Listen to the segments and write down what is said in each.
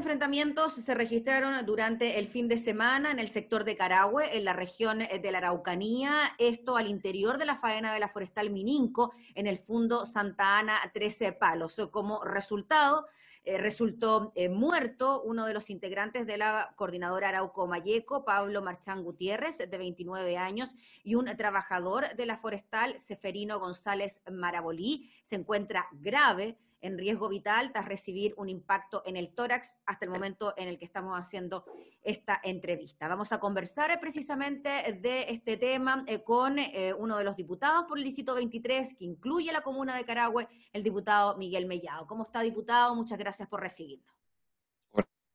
enfrentamientos se registraron durante el fin de semana en el sector de Carahue, en la región eh, de la Araucanía, esto al interior de la faena de la forestal Mininco, en el Fundo Santa Ana 13 Palos. Eh, como resultado, eh, resultó muerto uno de los integrantes de la coordinadora Arauco Mayeco, Pablo Marchán Gutiérrez, de 29 años, y un trabajador de la forestal, Seferino González Marabolí, se encuentra grave en riesgo vital tras recibir un impacto en el tórax hasta el momento en el que estamos haciendo esta entrevista. Vamos a conversar eh, precisamente de este tema eh, con eh, uno de los diputados por el distrito 23 que incluye la comuna de Carahue, el diputado Miguel Mellado. ¿Cómo está, diputado? Muchas gracias por recibirnos.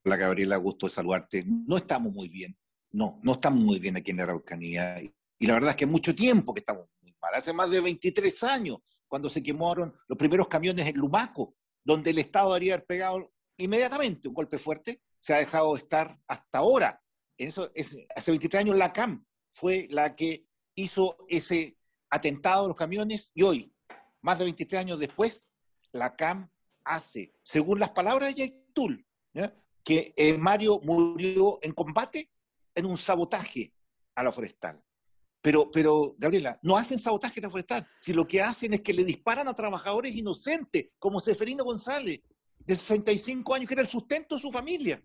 Hola, Gabriela, gusto de saludarte. No estamos muy bien. No, no estamos muy bien aquí en Araucanía. Y la verdad es que mucho tiempo que estamos hace más de 23 años, cuando se quemaron los primeros camiones en Lumaco, donde el Estado debería haber pegado inmediatamente un golpe fuerte, se ha dejado de estar hasta ahora. eso, es, hace 23 años la CAM fue la que hizo ese atentado a los camiones y hoy, más de 23 años después, la CAM hace, según las palabras de Yaitul, que eh, Mario murió en combate en un sabotaje a la forestal. Pero, Gabriela, no hacen sabotaje la forestal. Si lo que hacen es que le disparan a trabajadores inocentes, como Seferino González, de 65 años, que era el sustento de su familia.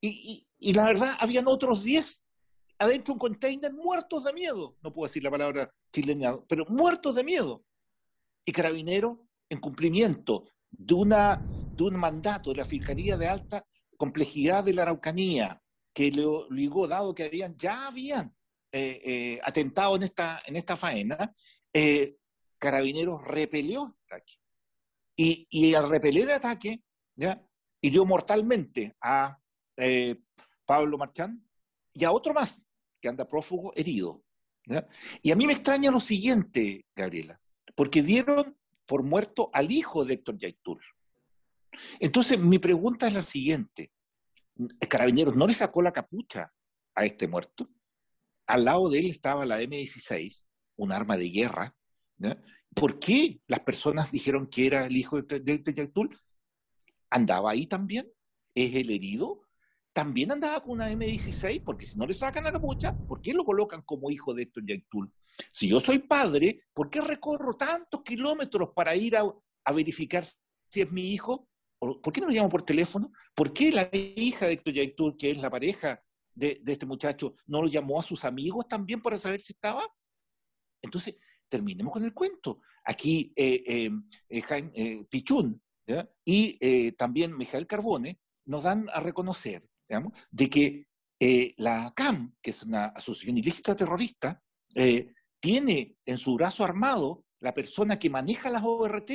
Y, la verdad, habían otros 10 adentro de un container muertos de miedo. No puedo decir la palabra chileneado pero muertos de miedo. Y Carabinero, en cumplimiento de, una, de un mandato de la Fiscalía de Alta Complejidad de la Araucanía, que le obligó, dado que habían, ya habían eh, eh, atentado en esta, en esta faena, eh, Carabineros repelió el ataque. Y, al repeler el ataque, ¿ya? hirió mortalmente a Pablo Marchán y a otro más que anda prófugo herido. Y a mí me extraña lo siguiente, Gabriela, porque dieron por muerto al hijo de Héctor Yaitul. Entonces, mi pregunta es la siguiente. Carabineros no le sacó la capucha a este muerto? al lado de él estaba la M16, un arma de guerra. ¿Por qué las personas dijeron que era el hijo de, Héctor ¿Andaba ahí también? ¿Es el herido? también andaba con una M16, porque si no le sacan la capucha, ¿por qué lo colocan como hijo de Héctor Si yo soy padre, ¿por qué recorro tantos kilómetros para ir a, verificar si es mi hijo? ¿Por qué no lo llamo por teléfono? ¿Por qué la hija de Héctor Yaitul, que es la pareja de, este muchacho no lo llamó a sus amigos también para saber si estaba? Entonces, terminemos con el cuento. Aquí eh, em, eh, eh y eh, también Mijael Carbone nos dan a reconocer de que la CAM, que es una asociación ilícita terrorista, tiene en su brazo armado la persona que maneja las ORT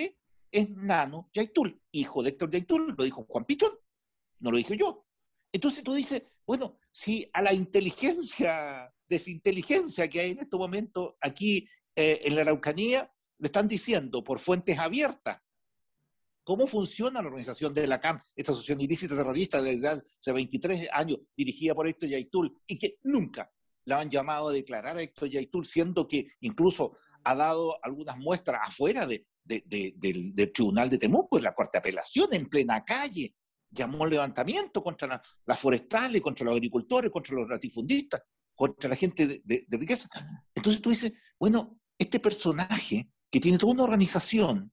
es Nano Yaitul, hijo de Héctor Yaitul, lo dijo Juan Pichón, no lo dije yo. Entonces tú dices, bueno, si a la inteligencia, desinteligencia que hay en este momento aquí eh, en la Araucanía, le están diciendo por fuentes abiertas cómo funciona la organización de la CAM, esta asociación ilícita terrorista desde hace 23 años, dirigida por Héctor Yaitul, y que nunca la han llamado a declarar a Héctor Yaitul, siendo que incluso ha dado algunas muestras afuera del, del, Tribunal de Temuco, en la Cuarta Apelación, en plena calle, llamó levantamiento contra las forestales, contra los agricultores, contra los latifundistas, contra la gente de, riqueza. Entonces tú dices, bueno, este personaje que tiene toda una organización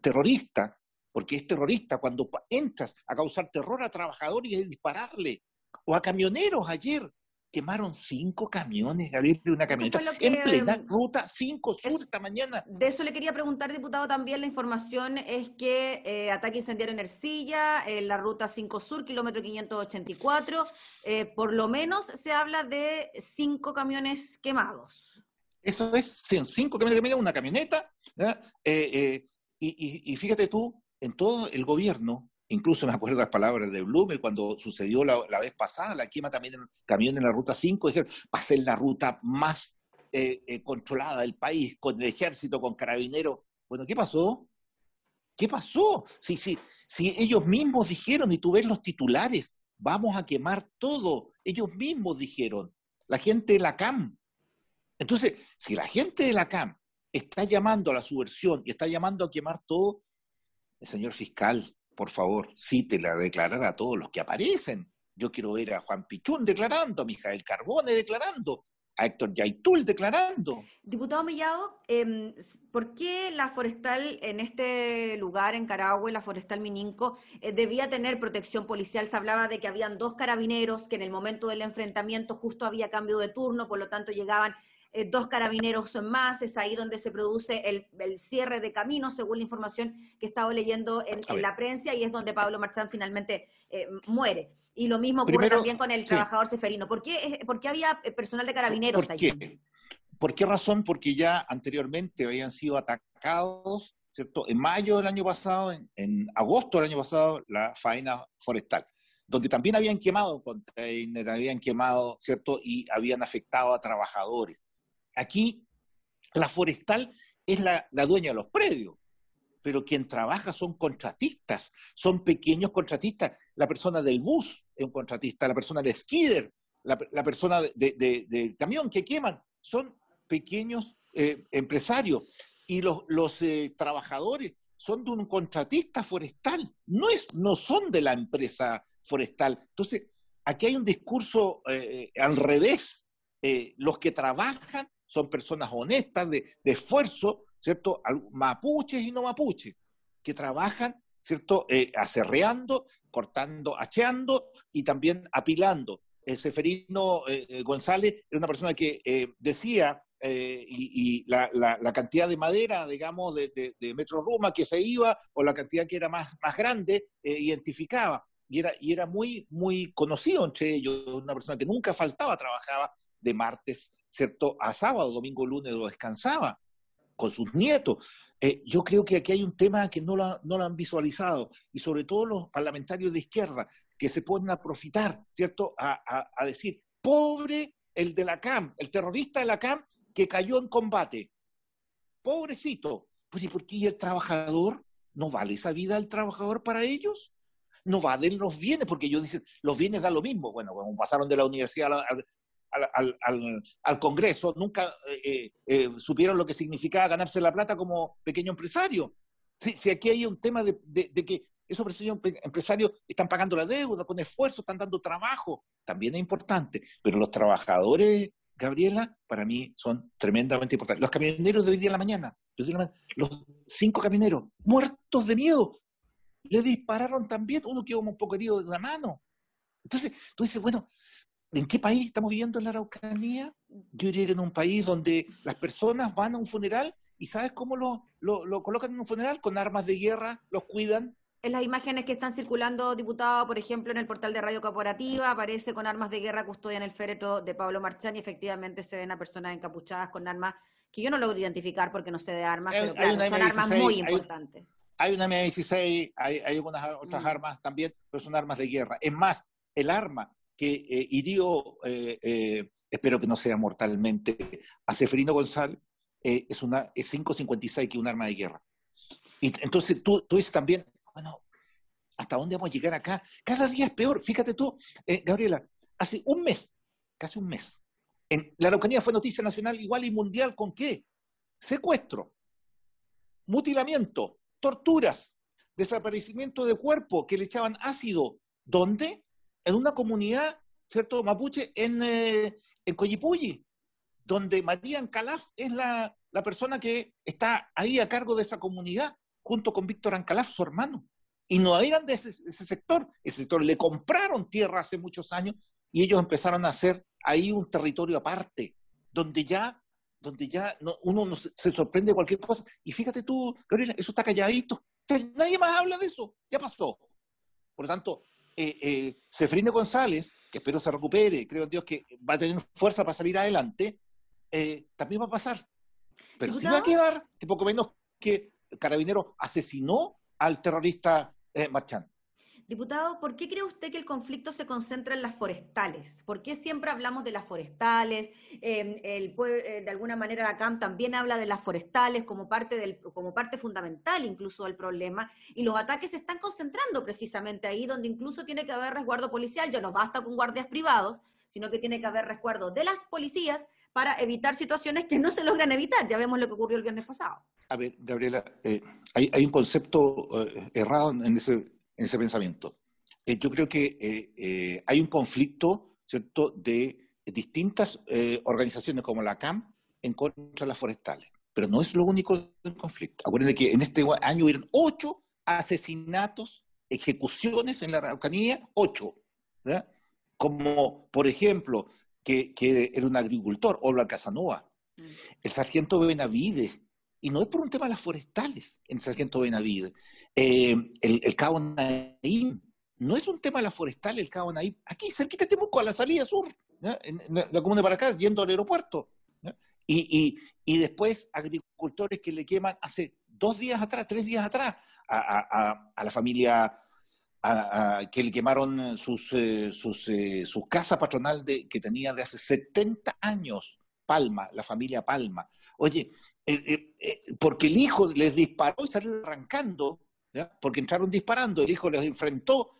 terrorista, porque es terrorista cuando entras a causar terror a trabajadores y a dispararle, o a camioneros ayer quemaron cinco camiones, Gabriel, una camioneta en plena em, ruta 5 sur esta mañana. De eso le quería preguntar, diputado, también la información es que eh, ataque incendiario en Ercilla, en la ruta 5 sur, kilómetro 584, eh, por lo menos se habla de cinco camiones quemados. Eso es, cinco camiones quemados, una camioneta, eh, y fíjate tú, en todo el gobierno Incluso me acuerdo las palabras de Blumel, cuando sucedió la, vez pasada, la quema también en camión en la ruta 5, dijeron, va a ser la ruta más eh, eh, controlada del país, con el ejército, con carabineros. Bueno, ¿qué pasó? ¿Qué pasó? si ellos mismos dijeron, y tú ves los titulares, vamos a quemar todo. Ellos mismos dijeron, la gente de la CAM. Entonces, si la gente de la CAM está llamando a la subversión y está llamando a quemar todo, el señor fiscal, por favor, sí, te la declarar a todos los que aparecen. Yo quiero ver a Juan Pichún declarando, a Mijael Carbone declarando, a Héctor Yaitul declarando. Diputado Millado, em, ¿por qué la forestal en este lugar, en Carahue, la forestal Mininco, eh, debía tener protección policial? Se hablaba de que habían dos carabineros que en el momento del enfrentamiento justo había cambio de turno, por lo tanto llegaban eh, dos carabineros más, es ahí donde se produce el, cierre de camino, según la información que he estado leyendo en, la prensa, y es donde Pablo Marchán finalmente eh, muere. Y lo mismo ocurre también con el trabajador Seferino. ¿Por qué, eh, había personal de carabineros ahí? Qué? ¿Por qué razón? Porque ya anteriormente habían sido atacados, ¿cierto? En mayo del año pasado, en, agosto del año pasado, la faena forestal donde también habían quemado contenedores, habían quemado, ¿cierto? Y habían afectado a trabajadores. Aquí la forestal es la, dueña de los predios, pero quien trabaja son contratistas, son pequeños contratistas. La persona del bus es un contratista, la persona del skider, la, persona del camión que queman, son pequeños eh, empresarios. Y los, eh, trabajadores son de un contratista forestal, no, es, no son de la empresa forestal. Entonces, aquí hay un discurso eh, al revés. los que trabajan son personas honestas, de, esfuerzo, ¿cierto? Mapuches y no mapuches, que trabajan, ¿cierto? Eh, acerreando, cortando, hacheando y también apilando. Eh, Seferino eh, González era una persona que decía, y, la, cantidad de madera, digamos, de, Metro Roma que se iba, o la cantidad que era más, grande, identificaba. Y era, y era muy, muy conocido entre ellos, una persona que nunca faltaba, trabajaba de martes, ¿cierto? A sábado, domingo, lunes lo descansaba con sus nietos. Eh, yo creo que aquí hay un tema que no lo, no lo han visualizado y sobre todo los parlamentarios de izquierda que se pueden aprovechar ¿cierto? A, a, decir, pobre el de la CAM, el terrorista de la CAM que cayó en combate. Pobrecito. Pues ¿y por qué el trabajador? ¿No vale esa vida al trabajador para ellos? No de los bienes, porque ellos dicen, los bienes da lo mismo. Bueno, bueno pasaron de la universidad a la, al, Congreso, nunca eh, eh, eh, supieron lo que significaba ganarse la plata como pequeño empresario. Si, aquí hay un tema de, que esos em, empresarios están pagando la deuda con esfuerzo, están dando trabajo, también es importante, pero los trabajadores, Gabriela, para mí son tremendamente importantes. Los camioneros de hoy día en la mañana, los cinco camioneros, muertos de miedo, le dispararon también, uno quedó un poco herido de la mano. Entonces, tú dices, bueno, ¿En qué país estamos viviendo en la Araucanía? Yo diría que en un país donde las personas van a un funeral y ¿sabes cómo lo, lo, colocan en un funeral? Con armas de guerra, los cuidan, en las imágenes que están circulando, diputado, por ejemplo, en el portal de Radio Corporativa, aparece con armas de guerra custodian el féretro de Pablo Marchán y efectivamente se ven a personas encapuchadas con armas que yo no logro identificar porque no sé de armas, pero son armas muy importantes. Hay una M16, hay, algunas otras mm. armas también, pero son armas de guerra. Es más, el arma que eh, hirió, eh, eh, espero que no sea mortalmente, a Seferino González, es una 5.56, que un arma de guerra. Y entonces tú, tú dices también, bueno, ¿hasta dónde vamos a llegar acá? Cada día es peor. Fíjate tú, Gabriela, hace un mes, casi un mes, en, la Araucanía fue noticia nacional igual y mundial con qué? Secuestro, mutilamiento, torturas, desaparecimiento de cuerpo que le echaban ácido. ¿Dónde? en una comunidad, ¿cierto?, mapuche eh, en, Coyipulli, donde María Ancalaf es la, la persona que está ahí a cargo de esa comunidad, junto con Víctor Ancalaf, su hermano. Y no eran de ese, sector, ese sector le compraron tierra hace muchos años y ellos empezaron a hacer ahí un territorio aparte, donde ya, donde ya uno se, sorprende de cualquier cosa. Y fíjate tú, Gabriela, eso está calladito. Nadie más habla de eso, ya pasó. Por lo tanto, eh, eh González, que espero se recupere, creo en Dios que va a tener fuerza para salir adelante, eh, también va a pasar. Pero sí va a quedar que poco menos que Carabinero asesinó al terrorista eh, marchando. Diputado, ¿por qué cree usted que el conflicto se concentra en las forestales? ¿Por qué siempre hablamos de las forestales? Eh, eh, de alguna manera la CAM también habla de las forestales como parte, del, como parte fundamental incluso del problema y los ataques se están concentrando precisamente ahí donde incluso tiene que haber resguardo policial. Ya no basta con guardias privados, sino que tiene que haber resguardo de las policías para evitar situaciones que no se logran evitar. Ya vemos lo que ocurrió el viernes pasado. A ver, Gabriela, eh, hay, un concepto errado en ese en ese pensamiento. Eh, yo creo que eh, eh, hay un conflicto, ¿cierto?, de distintas organizaciones como la CAM en contra de las forestales. Pero no es lo único en conflicto. Acuérdense que en este año hubieron ocho asesinatos, ejecuciones en la Araucanía, ocho. Como, por ejemplo, que, era un agricultor, Olga Casanova, mm. el sargento Benavides, y no es por un tema de las forestales, el sargento Benavides, eh, el, el, Cabo Naim no es un tema la forestal, el Cabo Naim. Aquí, cerquita de Temuco, a la salida sur, en la, comuna de Paracas, yendo al aeropuerto. Y, y, y, después agricultores que le queman hace dos días atrás, tres días atrás, a, la familia a, que le quemaron sus, eh, eh, casa sus, patronal de, que tenía de hace 70 años, Palma, la familia Palma. Oye, porque el hijo les disparó y salió arrancando, porque entraron disparando, el hijo les enfrentó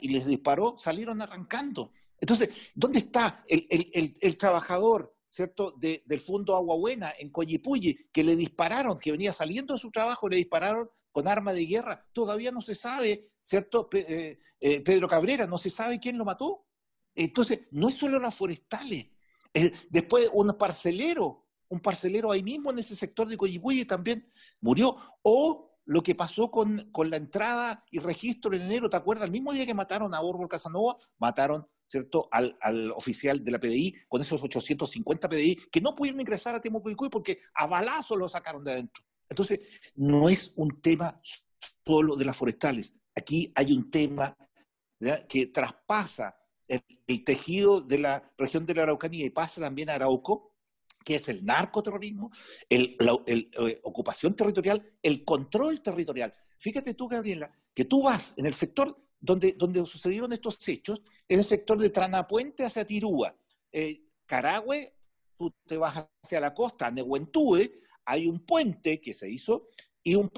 y les disparó, salieron arrancando. Entonces, ¿dónde está el, trabajador ¿cierto? del Fondo Agua Buena en Coyipulli, que le dispararon, que venía saliendo de su trabajo, le dispararon con arma de guerra. Todavía no se sabe, ¿cierto? Eh, eh, Pedro Cabrera, no se sabe quién lo mató. Entonces, no es solo las forestales. Eh, después, un parcelero, un parcelero ahí mismo en ese sector de Coyipulli también murió. O lo que pasó con, la entrada y registro en enero, ¿te acuerdas? El mismo día que mataron a Orbol Casanova, mataron ¿cierto? Al, oficial de la PDI con esos 850 PDI que no pudieron ingresar a Temuco porque a balazo lo sacaron de adentro. Entonces, no es un tema solo de las forestales. Aquí hay un tema que traspasa el, tejido de la región de la Araucanía y pasa también a Arauco, que es el narcoterrorismo, la eh, ocupación territorial, el control territorial. Fíjate tú, Gabriela, que tú vas en el sector donde, sucedieron estos hechos, en el sector de Tranapuente hacia Tirúa, eh, Carahue, tú te vas hacia la costa, Nehuentúe, hay un puente que se hizo y un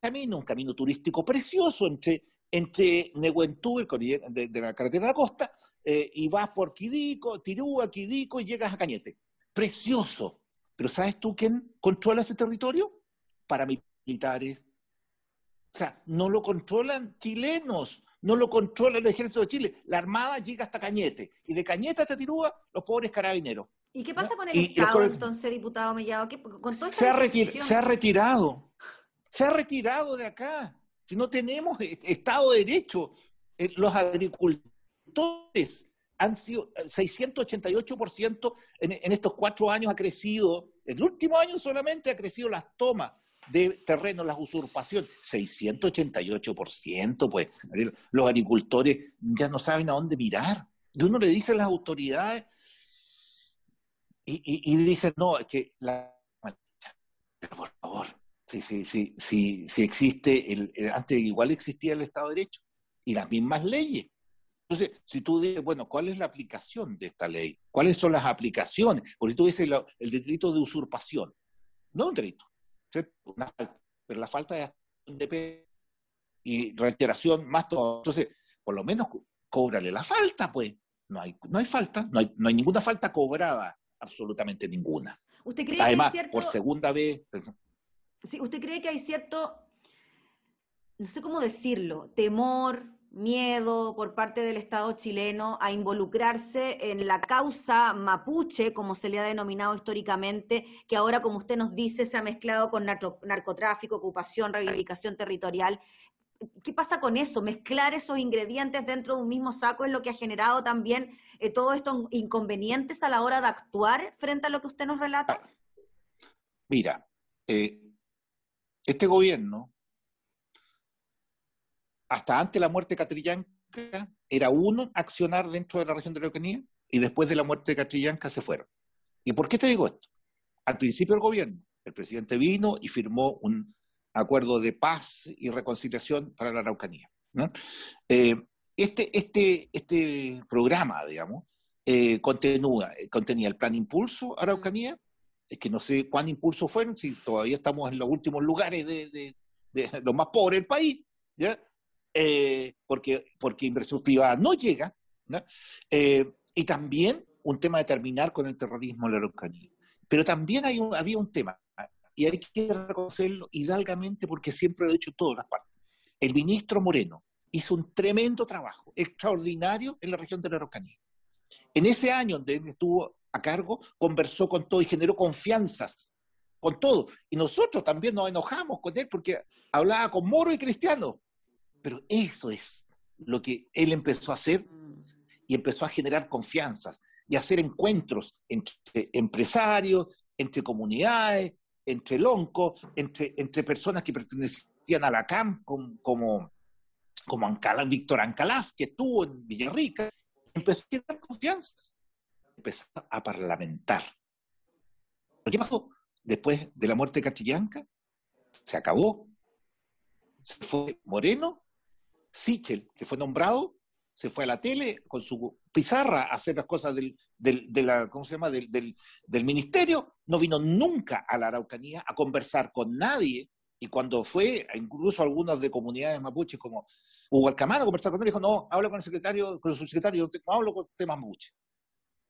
camino, un camino turístico precioso entre, entre el de, la carretera de la costa, eh, y vas por Quidico, Tirúa, Quidico y llegas a Cañete precioso. Pero ¿sabes tú quién controla ese territorio? Paramilitares. O sea, no lo controlan chilenos, no lo controla el ejército de Chile. La Armada llega hasta Cañete y de Cañete hasta Tirúa, los pobres carabineros. ¿Y qué pasa con el Estado entonces, diputado Mellado? se ha retirado, se ha retirado de acá. Si no tenemos e-, Estado de Derecho, eh, los agricultores han sido 688% eh, en, en estos cuatro años ha crecido, el último año solamente ha crecido las tomas de terreno las usurpaciones, 688%, pues los agricultores ya no saben a dónde mirar. Y uno le dice a las autoridades y, y, no, es que la... por favor, si, sí sí si, si existe, el, eh, antes igual existía el Estado de Derecho y las mismas leyes. Entonces, si tú dices, bueno, ¿cuál es la aplicación de esta ley? ¿Cuáles son las aplicaciones? Porque tú dices el delito de usurpación. No un delito, pero la falta de de y reiteración más todo. Entonces, por lo menos cóbrale la falta, pues. No hay, no hay falta, no hay, ninguna falta cobrada, absolutamente ninguna. ¿Usted cree Además, que por segunda vez. Sí, ¿Usted cree que hay cierto, no sé cómo decirlo, temor, miedo por parte del Estado chileno a involucrarse en la causa mapuche, como se le ha denominado históricamente, que ahora, como usted nos dice, se ha mezclado con narcotráfico, ocupación, reivindicación territorial. ¿Qué pasa con eso? Mezclar esos ingredientes dentro de un mismo saco es lo que ha generado también eh, todos estos inconvenientes a la hora de actuar frente a lo que usted nos relata. Ah, mira, eh, este gobierno hasta antes de la muerte de Catrillanca, era uno accionar dentro de la región de Araucanía y después de la muerte de Catrillanca se fueron. ¿Y por qué te digo esto? Al principio del gobierno, el presidente vino y firmó un acuerdo de paz y reconciliación para la Araucanía. Eh, este, este, este programa, digamos, eh, eh, contenía, el plan Impulso Araucanía, es que no sé cuán impulso fueron, si todavía estamos en los últimos lugares de, de, de los más pobres del país, ¿ya? Eh, porque, porque inversión privada no llega, eh, y también un tema de terminar con el terrorismo en la Araucanía. Pero también hay había un tema, y hay que reconocerlo hidalgamente porque siempre lo he hecho todas las partes. El ministro Moreno hizo un tremendo trabajo, extraordinario, en la región de la Araucanía. En ese año donde él estuvo a cargo, conversó con todo y generó confianzas con todo. Y nosotros también nos enojamos con él porque hablaba con moro y cristiano. Pero eso es lo que él empezó a hacer y empezó a generar confianzas y hacer encuentros entre empresarios, entre comunidades, entre loncos, entre, entre personas que pertenecían a la CAM, como, como, como Víctor Ancalaf, que estuvo en Villarrica, empezó a generar confianzas, empezó a parlamentar. qué pasó? Después de la muerte de Cartillanca? se acabó. Se fue Moreno Sichel, que fue nombrado, se fue a la tele con su pizarra a hacer las cosas del, la, Del, ministerio, no vino nunca a la Araucanía a conversar con nadie. Y cuando fue, incluso algunas de comunidades mapuches como Hualcamán a conversar con él, dijo, no, habla con el secretario, con el subsecretario, no hablo con temas mapuche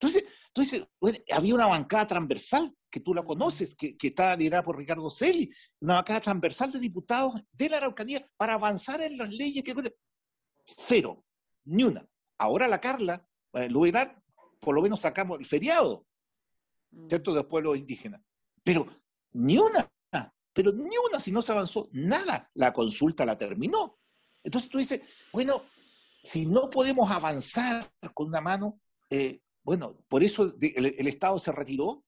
Entonces, entonces había una bancada transversal que tú la conoces, que, está liderada por Ricardo Celi, una bancada transversal de diputados de la Araucanía para avanzar en las leyes que... Cero, ni una. Ahora la Carla, eh, lugar por lo menos sacamos el feriado, mm. ¿cierto?, de los pueblos indígenas. Pero ni una, pero ni una, si no se avanzó nada, la consulta la terminó. Entonces tú dices, bueno, si no podemos avanzar con una mano, eh, bueno, por eso el Estado se retiró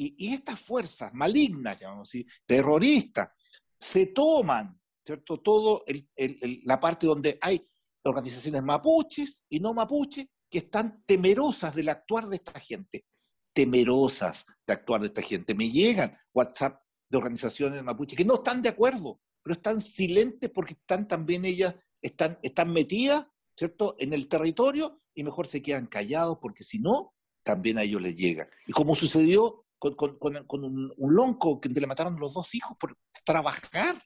y, estas fuerzas malignas, llamamos así, terroristas, se toman, ¿cierto? Todo la parte donde hay organizaciones mapuches y no mapuches que están temerosas del actuar de esta gente, temerosas de actuar de esta gente. Me llegan WhatsApp de organizaciones mapuches que no están de acuerdo, pero están silentes porque están también ellas, están, están metidas, ¿cierto?, en el territorio y mejor se quedan callados porque si no, también a ellos les llega. Y como sucedió con, un, lonco que le mataron los dos hijos por trabajar.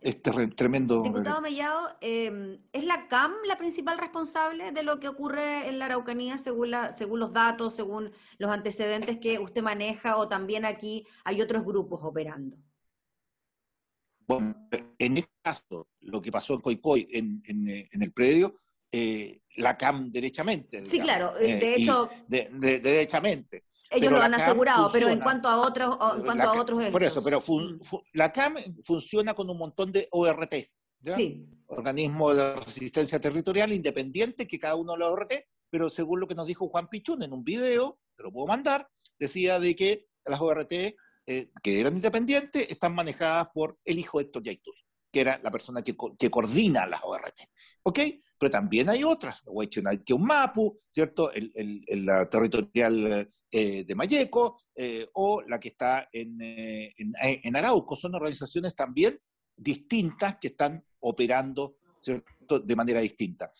Este es tremendo. Diputado eh, Mellado, em, ¿es la CAM la principal responsable de lo que ocurre en la Araucanía según, la, según los datos, según los antecedentes que usted maneja o también aquí hay otros grupos operando? en este caso, lo que pasó en Coicoy, en, en, el predio, eh, la CAM derechamente. Sí, claro, eh, de hecho. derechamente. Ellos lo han asegurado, pero en cuanto a otros, en cuanto a otros Por eso, pero mm. la CAM funciona con un montón de ORT, ¿ya? Organismo de Resistencia Territorial Independiente, que cada uno los ORT, pero según lo que nos dijo Juan Pichún en un video, te lo puedo mandar, decía de que las ORT eh, que eran independientes están manejadas por el hijo Héctor Yaitul que era la persona que, coordina las ORT. ¿Ok? Pero también hay otras, Mapu, ¿cierto? El, el, la territorial eh, de Mayeco, eh, o la que está eh, en, Arauco. Son organizaciones también distintas que están operando, ¿cierto? De manera distinta.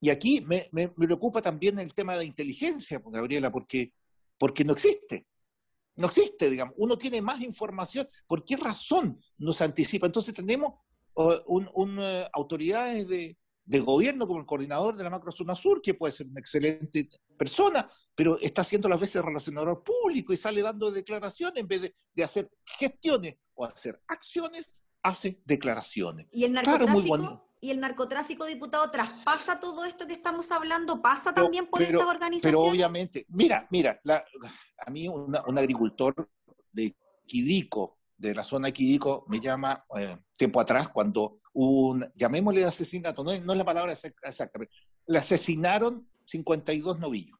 y aquí me, preocupa también el tema de inteligencia, Gabriela, porque, porque no existe no existe, digamos. Uno tiene más información. ¿Por qué razón nos anticipa? Entonces tenemos un, eh, autoridades de, gobierno como el coordinador de la macro zona sur, que puede ser una excelente persona, pero está haciendo las veces relacionador público y sale dando declaraciones en vez de, hacer gestiones o hacer acciones, hace declaraciones. ¿Y Claro, muy bonito y el narcotráfico, diputado, traspasa todo esto que estamos hablando, pasa también por estas organizaciones. Pero obviamente, mira, mira, a mí un agricultor de Quidico, de la zona de Quidico, me llama eh, tiempo atrás cuando un, llamémosle asesinato, no, es la palabra exacta, le asesinaron 52 novillos,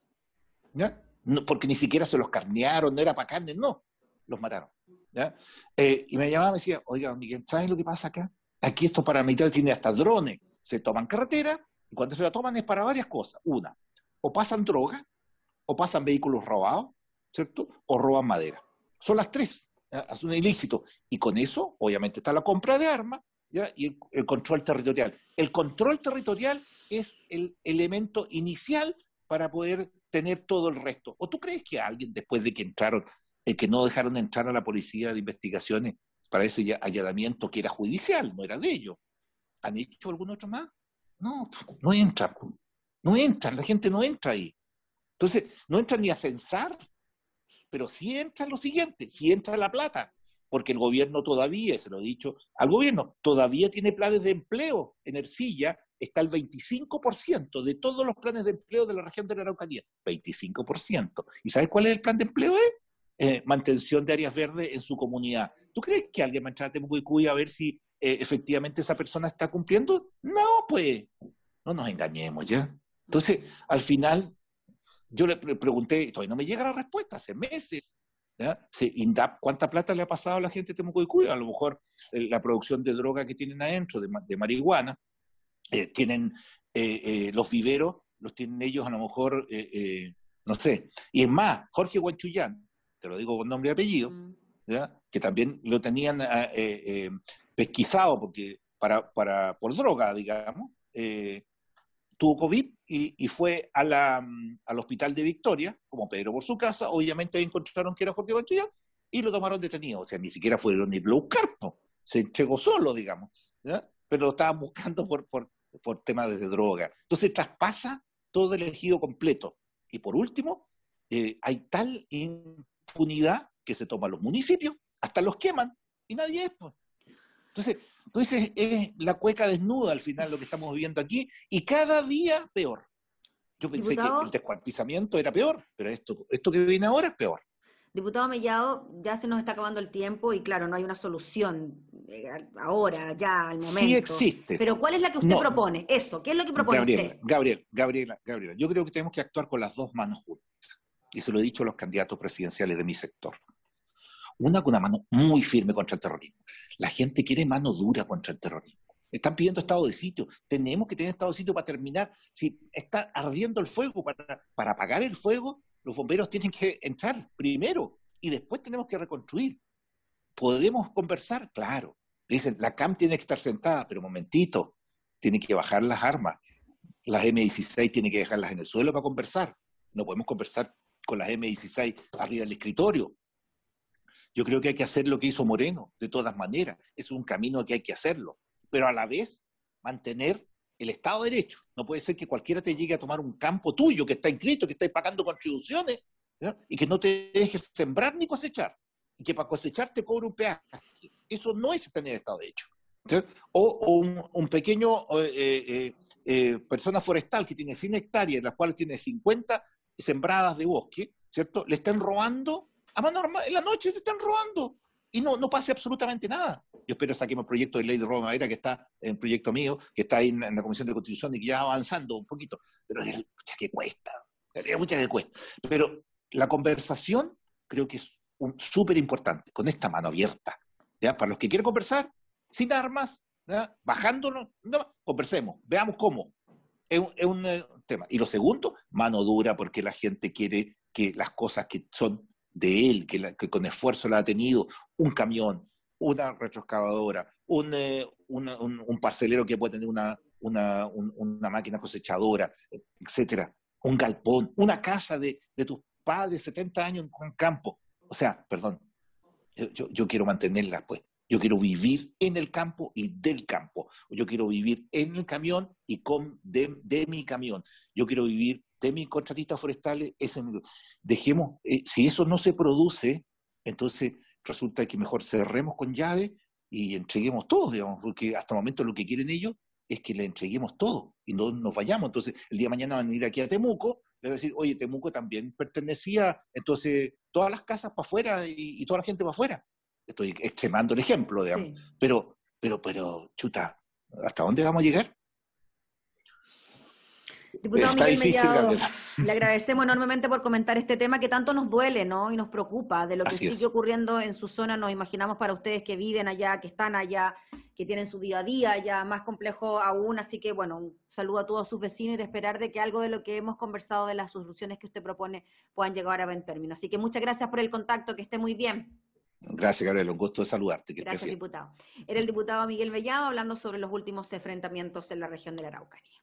¿ya? No, porque ni siquiera se los carnearon, no era para carne, no, los mataron. ¿ya? Eh, y me llamaba y me decía, oiga, don Miguel, ¿sabes lo que pasa acá? Aquí estos paramilitares tiene hasta drones, se toman carretera y cuando se la toman es para varias cosas. Una, o pasan droga, o pasan vehículos robados, ¿cierto? O roban madera. Son las tres, es un ilícito. Y con eso, obviamente, está la compra de armas y el, el, control territorial. El control territorial es el elemento inicial para poder tener todo el resto. ¿O tú crees que alguien, después de que entraron, el eh, que no dejaron entrar a la policía de investigaciones, para ese allanamiento que era judicial, no era de ellos. ¿Han hecho algún otro más? No, no entra, no entran, la gente no entra ahí. Entonces, no entran ni a censar, pero sí entra lo siguiente, sí entra la plata, porque el gobierno todavía, se lo he dicho al gobierno, todavía tiene planes de empleo. En Ercilla está el 25% de todos los planes de empleo de la región de la Araucanía, 25%. ¿Y sabes cuál es el plan de empleo? Eh? Eh, mantención de áreas verdes en su comunidad. ¿Tú crees que alguien va a entrar a Temuco a ver si eh, efectivamente esa persona está cumpliendo? No, pues, no nos engañemos ya. Entonces, al final, yo le pregunté, y todavía no me llega la respuesta, hace meses. ¿Cuánta plata le ha pasado a la gente de Temuco A lo mejor eh, la producción de droga que tienen adentro, de, de marihuana, tienen los viveros, los tienen ellos a lo mejor, no sé. Y es más, Jorge Guanchullán, te lo digo con nombre y apellido, que también lo tenían ah, eh, eh, pesquisado porque para, por droga, digamos, eh, tuvo COVID y, fue a mm, al hospital de Victoria, como Pedro por su casa, obviamente encontraron que era Jorge Conchillán y lo tomaron detenido, o sea, ni siquiera fueron ni buscarlo se entregó solo, digamos, pero lo estaban buscando por, por, temas de droga. Entonces traspasa todo el ejido completo. Y por último, hay tal Unidad que se toma los municipios, hasta los queman y nadie es. Pues. Entonces, entonces es la cueca desnuda al final lo que estamos viviendo aquí y cada día peor. Yo pensé que el descuartizamiento era peor, pero esto, esto que viene ahora es peor. Diputado Mellado, ya se nos está acabando el tiempo y claro, no hay una solución eh, ahora, ya, al momento. Sí existe. Pero ¿cuál es la que usted propone? Eso, ¿qué es lo que propone gabriel usted? Gabriel, Gabriela, Gabriela, yo creo que tenemos que actuar con las dos manos juntas y se lo he dicho a los candidatos presidenciales de mi sector. Una con una mano muy firme contra el terrorismo. La gente quiere mano dura contra el terrorismo. Están pidiendo estado de sitio. Tenemos que tener estado de sitio para terminar. Si está ardiendo el fuego, para, para apagar el fuego, los bomberos tienen que entrar primero y después tenemos que reconstruir. ¿podemos conversar? Claro. Dicen, la CAM tiene que estar sentada, pero momentito, tiene que bajar las armas. Las M16 tienen que dejarlas en el suelo para conversar. No podemos conversar con las M16 arriba del escritorio. Yo creo que hay que hacer lo que hizo Moreno, de todas maneras. Es un camino que hay que hacerlo. Pero a la vez, mantener el Estado de Derecho. No puede ser que cualquiera te llegue a tomar un campo tuyo que está inscrito, que está pagando contribuciones y que no te dejes sembrar ni cosechar. Y que para cosechar te cobre un peaje. Eso no es tener Estado de Derecho. O, un, pequeño eh, eh, eh, persona forestal que tiene 100 hectáreas, las cuales tiene 50 sembradas de bosque, ¿cierto? Le están robando, a mano armada, en la noche le están robando y no, no pase absolutamente nada. Yo espero saquemos el proyecto de ley de robo de madera que está en proyecto mío, que está ahí en, la Comisión de Constitución y que ya avanzando un poquito, pero es mucha que cuesta, es mucha que cuesta. Pero la conversación creo que es súper importante, con esta mano abierta. ¿ya? Para los que quieren conversar, sin armas, ¿ya? bajándonos, no, conversemos, veamos cómo, es un, eh, tema. Y lo segundo, mano dura, porque la gente quiere que las cosas que son de él, que, con esfuerzo la ha tenido, un camión, una retroexcavadora, un, eh, parcelero que puede tener una, una, máquina cosechadora, etcétera, un galpón, una casa de, tus padres, 70 años en campo. O sea, perdón, yo, yo, quiero mantenerla, pues. Yo quiero vivir en el campo y del campo. Yo quiero vivir en el camión y con, de, mi camión. Yo quiero vivir de mis contratistas forestales. Ese, dejemos, eh, si eso no se produce, entonces resulta que mejor cerremos con llave y entreguemos todo, digamos, porque hasta el momento lo que quieren ellos es que le entreguemos todo y no nos vayamos. Entonces, el día de mañana van a ir aquí a Temuco, les van a decir, oye, Temuco también pertenecía, entonces, todas las casas para afuera y, y toda la gente para afuera estoy extremando el ejemplo, Pero, pero, pero, chuta, ¿hasta dónde vamos a llegar? Diputado Miguel le agradecemos enormemente por comentar este tema que tanto nos duele ¿no? y nos preocupa de lo que sigue ocurriendo en su zona. Nos imaginamos para ustedes que viven allá, que están allá, que tienen su día a día allá, más complejo aún. Así que, bueno, un saludo a todos sus vecinos y de esperar de que algo de lo que hemos conversado, de las soluciones que usted propone, puedan llegar a buen término. Así que muchas gracias por el contacto, que esté muy bien. Gracias, Gabriel. Un gusto de saludarte. Gracias, diputado. Era el diputado Miguel Bellado hablando sobre los últimos enfrentamientos en la región de la Araucanía.